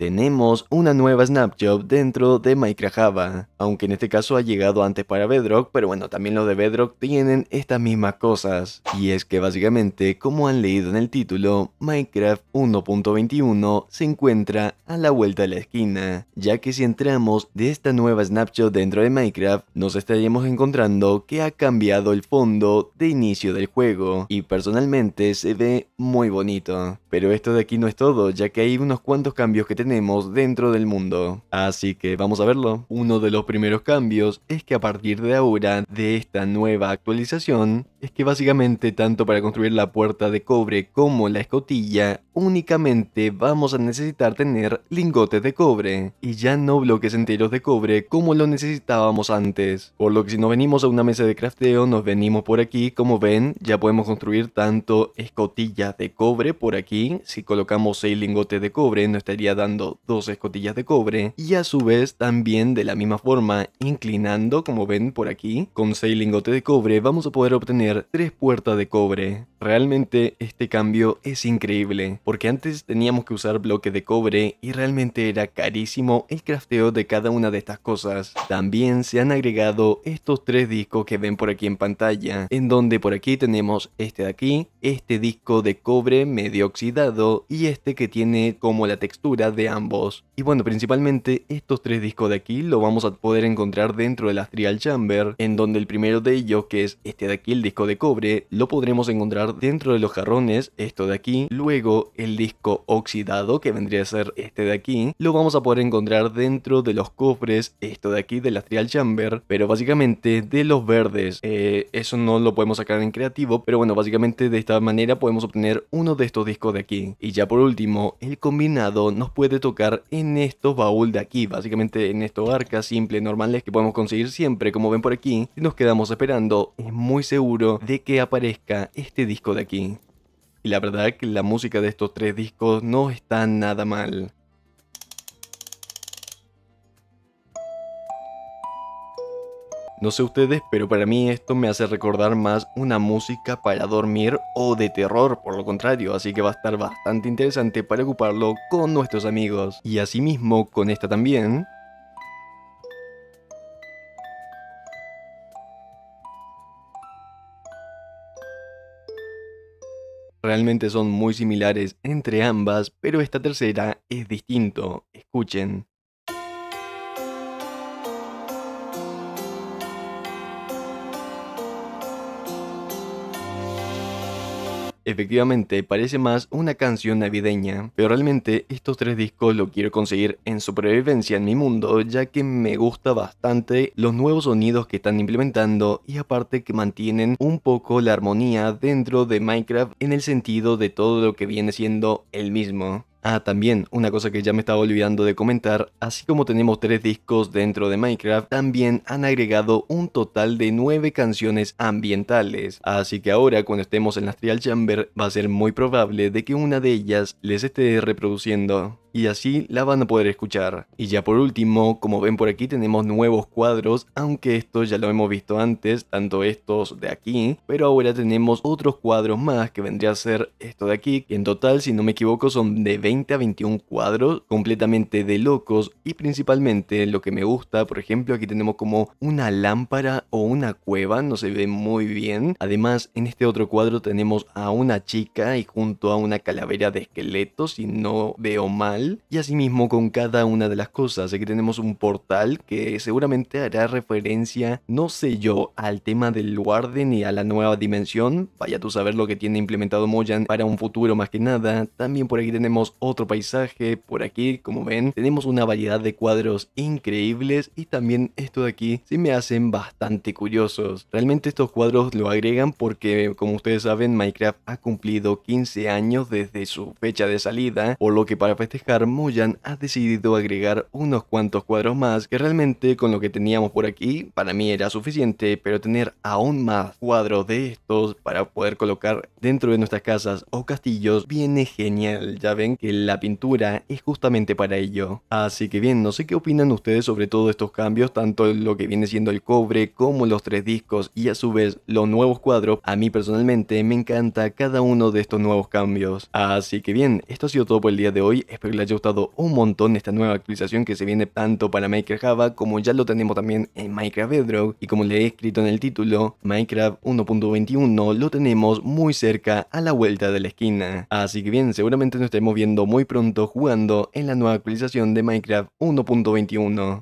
Tenemos una nueva snapshot dentro de Minecraft Java, aunque en este caso ha llegado antes para Bedrock, pero bueno, también los de Bedrock tienen estas mismas cosas. Y es que básicamente, como han leído en el título, Minecraft 1.21 se encuentra a la vuelta de la esquina, ya que si entramos de esta nueva snapshot dentro de Minecraft, nos estaríamos encontrando que ha cambiado el fondo de inicio del juego, y personalmente se ve muy bonito. Pero esto de aquí no es todo, ya que hay unos cuantos cambios que tenemos dentro del mundo. Así que vamos a verlo. Uno de los primeros cambios es que a partir de ahora, de esta nueva actualización, es que básicamente tanto para construir la puerta de cobre como la escotilla, únicamente vamos a necesitar tener lingotes de cobre, y ya no bloques enteros de cobre como lo necesitábamos antes. Por lo que si no venimos a una mesa de crafteo, nos venimos por aquí, como ven, ya podemos construir tanto escotillas de cobre por aquí, si colocamos 6 lingotes de cobre nos estaría dando 2 escotillas de cobre, y a su vez también de la misma forma, inclinando como ven por aquí, con 6 lingotes de cobre vamos a poder obtener tres puertas de cobre. Realmente este cambio es increíble, porque antes teníamos que usar bloques de cobre y realmente era carísimo el crafteo de cada una de estas cosas. También se han agregado estos tres discos que ven por aquí en pantalla, en donde por aquí tenemos este de aquí, este disco de cobre medio oxidado y este que tiene como la textura de ambos. Y bueno, principalmente estos tres discos de aquí lo vamos a poder encontrar dentro de las Trial Chamber, en donde el primero de ellos, que es este de aquí, el disco de cobre lo podremos encontrar dentro de los jarrones, esto de aquí. Luego el disco oxidado, que vendría a ser este de aquí, lo vamos a poder encontrar dentro de los cofres, esto de aquí del Astral Chamber, pero básicamente de los verdes. Eh, eso no lo podemos sacar en creativo, pero bueno, básicamente de esta manera podemos obtener uno de estos discos de aquí. Y ya por último, el combinado nos puede tocar en estos baúl de aquí, básicamente en estos arcas simples normales que podemos conseguir siempre, como ven por aquí. Si nos quedamos esperando, es muy seguro de que aparezca este disco de aquí. Y la verdad que la música de estos tres discos no está nada mal. No sé ustedes, pero para mí esto me hace recordar más una música para dormir o de terror, por lo contrario, así que va a estar bastante interesante para ocuparlo con nuestros amigos. Y asimismo con esta también, Realmente son muy similares entre ambas, pero esta tercera es distinto. Escuchen. Efectivamente, parece más una canción navideña, pero realmente estos tres discos lo quiero conseguir en supervivencia en mi mundo, ya que me gusta bastante los nuevos sonidos que están implementando y aparte que mantienen un poco la armonía dentro de Minecraft en el sentido de todo lo que viene siendo el mismo. Ah, también, una cosa que ya me estaba olvidando de comentar, así como tenemos tres discos dentro de Minecraft, también han agregado un total de nueve canciones ambientales, así que ahora cuando estemos en la Trial Chamber va a ser muy probable de que una de ellas les esté reproduciendo y así la van a poder escuchar. Y ya por último, como ven por aquí tenemos nuevos cuadros, aunque esto ya lo hemos visto antes, tanto estos de aquí, pero ahora tenemos otros cuadros más que vendría a ser esto de aquí, en total si no me equivoco son de 20 a 21 cuadros completamente de locos y principalmente lo que me gusta, por ejemplo aquí tenemos como una lámpara o una cueva, no se ve muy bien. Además en este otro cuadro tenemos a una chica y junto a una calavera de esqueletos si no veo mal y asimismo con cada una de las cosas. Aquí tenemos un portal que seguramente hará referencia, no sé yo, al tema del Warden y a la nueva dimensión. Vaya tú saber lo que tiene implementado Moyan para un futuro más que nada. También por aquí tenemos otro paisaje. Por aquí, como ven, tenemos una variedad de cuadros increíbles. Y también esto de aquí se me hacen bastante curiosos. Realmente estos cuadros lo agregan porque, como ustedes saben, Minecraft ha cumplido 15 años desde su fecha de salida. Por lo que para festejar muyan ha decidido agregar unos cuantos cuadros más que realmente con lo que teníamos por aquí para mí era suficiente, pero tener aún más cuadros de estos para poder colocar dentro de nuestras casas o castillos viene genial, ya ven que la pintura es justamente para ello. Así que bien, no sé qué opinan ustedes sobre todos estos cambios, tanto lo que viene siendo el cobre como los tres discos y a su vez los nuevos cuadros, a mí personalmente me encanta cada uno de estos nuevos cambios. Así que bien, esto ha sido todo por el día de hoy, espero haya gustado un montón esta nueva actualización que se viene tanto para Minecraft Java como ya lo tenemos también en Minecraft Bedrock y como le he escrito en el título, Minecraft 1.21 lo tenemos muy cerca a la vuelta de la esquina. Así que bien, seguramente nos estaremos viendo muy pronto jugando en la nueva actualización de Minecraft 1.21.